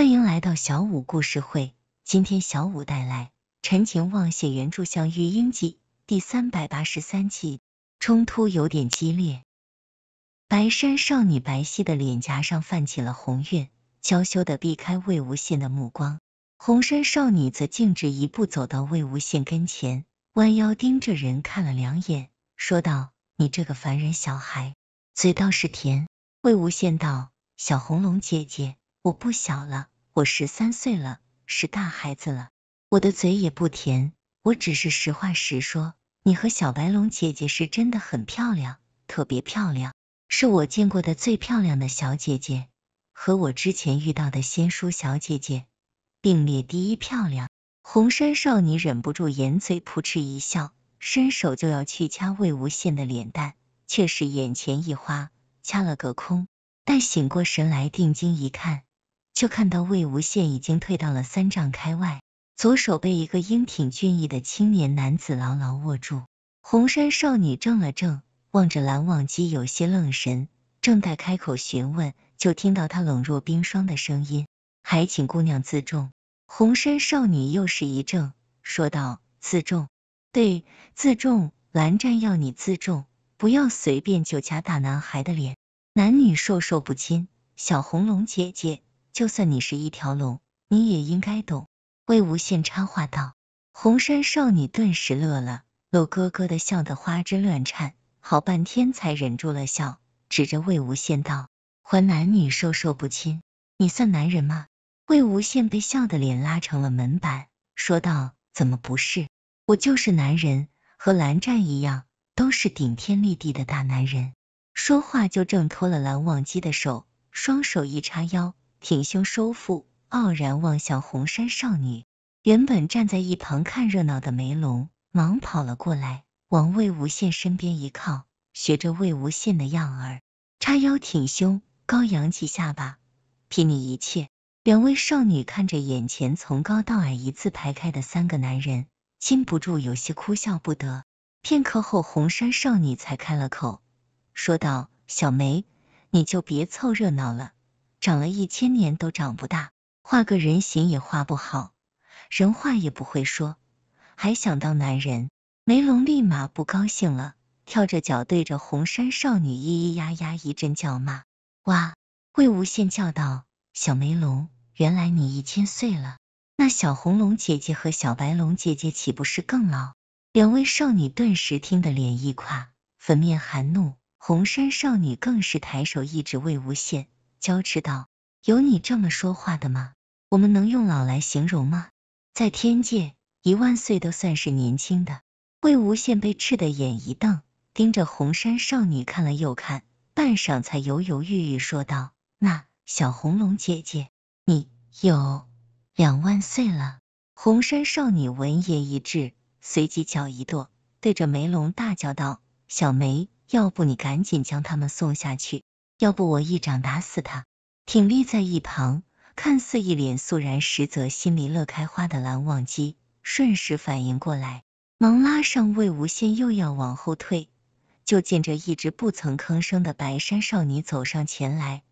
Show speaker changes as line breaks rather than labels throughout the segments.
欢迎来到小五故事会。今天小五带来陈情望写原著《向玉英记》第三百八十三集，冲突有点激烈。白衫少女白皙的脸颊上泛起了红晕，娇羞的避开魏无羡的目光。红衫少女则径直一步走到魏无羡跟前，弯腰盯着人看了两眼，说道：“你这个凡人小孩，嘴倒是甜。”魏无羡道：“小红龙姐姐。”我不小了，我十三岁了，是大孩子了。我的嘴也不甜，我只是实话实说。你和小白龙姐姐是真的很漂亮，特别漂亮，是我见过的最漂亮的小姐姐，和我之前遇到的仙书小姐姐并列第一漂亮。红山少女忍不住掩嘴扑哧一笑，伸手就要去掐魏无羡的脸蛋，却是眼前一花，掐了个空。但醒过神来，定睛一看。就看到魏无羡已经退到了三丈开外，左手被一个英挺俊逸的青年男子牢牢握住。红衫少女怔了怔，望着蓝忘机，有些愣神。正待开口询问，就听到他冷若冰霜的声音：“还请姑娘自重。”红衫少女又是一怔，说道：“自重，对，自重。”蓝湛要你自重，不要随便就掐大男孩的脸，男女授受不亲，小红龙姐姐。就算你是一条龙，你也应该懂。”魏无羡插话道。红衫少女顿时乐了，乐咯咯的笑得花枝乱颤，好半天才忍住了笑，指着魏无羡道：“还男女授受不亲，你算男人吗？”魏无羡被笑的脸拉成了门板，说道：“怎么不是？我就是男人，和蓝湛一样，都是顶天立地的大男人。”说话就挣脱了蓝忘机的手，双手一叉腰。挺胸收腹，傲然望向红衫少女。原本站在一旁看热闹的梅龙忙跑了过来，往魏无羡身边一靠，学着魏无羡的样儿，叉腰挺胸，高扬起下巴。拼睨一切！两位少女看着眼前从高到矮一字排开的三个男人，禁不住有些哭笑不得。片刻后，红衫少女才开了口，说道：“小梅，你就别凑热闹了。”长了一千年都长不大，画个人形也画不好，人话也不会说，还想当男人？梅龙立马不高兴了，跳着脚对着红衫少女咿咿呀呀一阵叫骂。哇！魏无羡叫道：“小梅龙，原来你一千岁了？那小红龙姐姐和小白龙姐姐岂不是更老？”两位少女顿时听得脸一垮，粉面含怒，红衫少女更是抬手一指魏无羡。娇斥道：“有你这么说话的吗？我们能用老来形容吗？在天界，一万岁都算是年轻的。”魏无羡被斥的眼一瞪，盯着红衫少女看了又看，半晌才犹犹豫豫说道：“那小红龙姐姐，你有两万岁了？”红衫少女闻言一滞，随即脚一跺，对着梅龙大叫道：“小梅，要不你赶紧将他们送下去。”要不我一掌打死他！挺立在一旁，看似一脸肃然，实则心里乐开花的蓝忘机，瞬时反应过来，忙拉上魏无羡，又要往后退。就见这一直不曾吭声的白衫少女走上前来，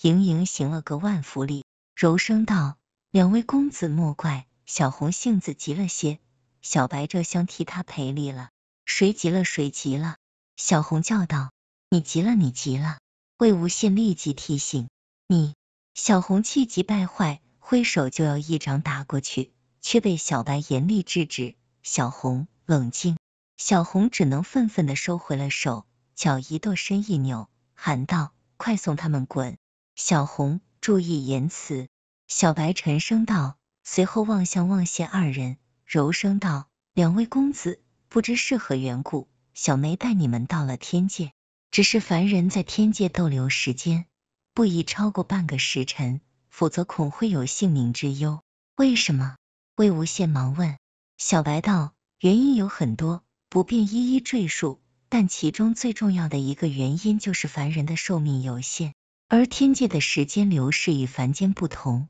盈盈行了个万福礼，柔声道：“两位公子莫怪，小红性子急了些。小白这厢替他赔礼了。谁急了？谁急了？”小红叫道：“你急了！你急了！”魏无羡立即提醒你，小红气急败坏，挥手就要一掌打过去，却被小白严厉制止。小红冷静，小红只能愤愤的收回了手，脚一跺，身一扭，喊道：“快送他们滚！”小红注意言辞，小白沉声道，随后望向望羡二人，柔声道：“两位公子，不知是何缘故，小梅带你们到了天界。”只是凡人在天界逗留时间不宜超过半个时辰，否则恐会有性命之忧。为什么？魏无羡忙问。小白道：“原因有很多，不便一一赘述。但其中最重要的一个原因就是凡人的寿命有限，而天界的时间流逝与凡间不同，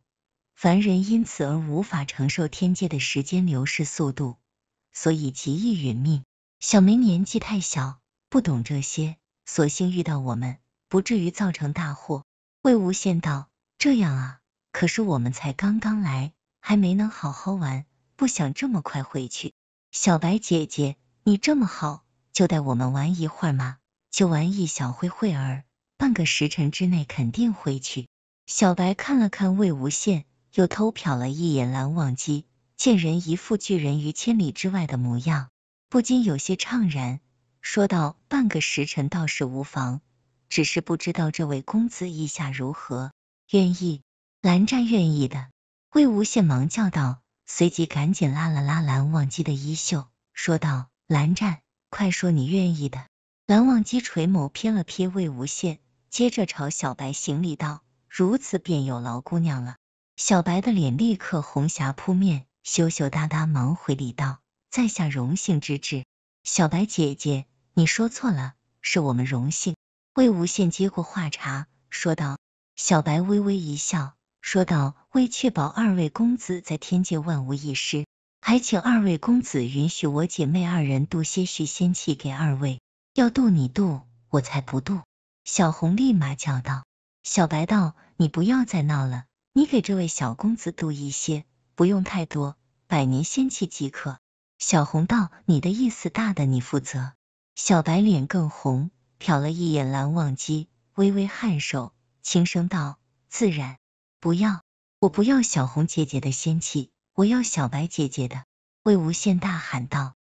凡人因此而无法承受天界的时间流逝速度，所以极易殒命。”小梅年纪太小，不懂这些。所幸遇到我们，不至于造成大祸。魏无羡道：“这样啊，可是我们才刚刚来，还没能好好玩，不想这么快回去。小白姐姐，你这么好，就带我们玩一会儿嘛，就玩一小会儿，半个时辰之内肯定回去。”小白看了看魏无羡，又偷瞟了一眼蓝忘机，见人一副拒人于千里之外的模样，不禁有些怅然。说道：“半个时辰倒是无妨，只是不知道这位公子意下如何？愿意？”蓝湛愿意的。魏无羡忙叫道，随即赶紧拉了拉蓝忘机的衣袖，说道：“蓝湛，快说你愿意的。”蓝忘机垂眸瞥了瞥魏无羡，接着朝小白行礼道：“如此便有劳姑娘了。”小白的脸立刻红霞扑面，羞羞答答，忙回礼道：“在下荣幸之至，小白姐姐。”你说错了，是我们荣幸。魏无羡接过话茬说道。小白微微一笑说道：“为确保二位公子在天界万无一失，还请二位公子允许我姐妹二人渡些许仙气给二位。要渡你渡，我才不渡。”小红立马叫道：“小白道，你不要再闹了。你给这位小公子渡一些，不用太多，百年仙气即可。”小红道：“你的意思大的你负责。”小白脸更红，瞟了一眼蓝忘机，微微颔首，轻声道：“自然，不要，我不要小红姐姐的仙气，我要小白姐姐的。”魏无羡大喊道。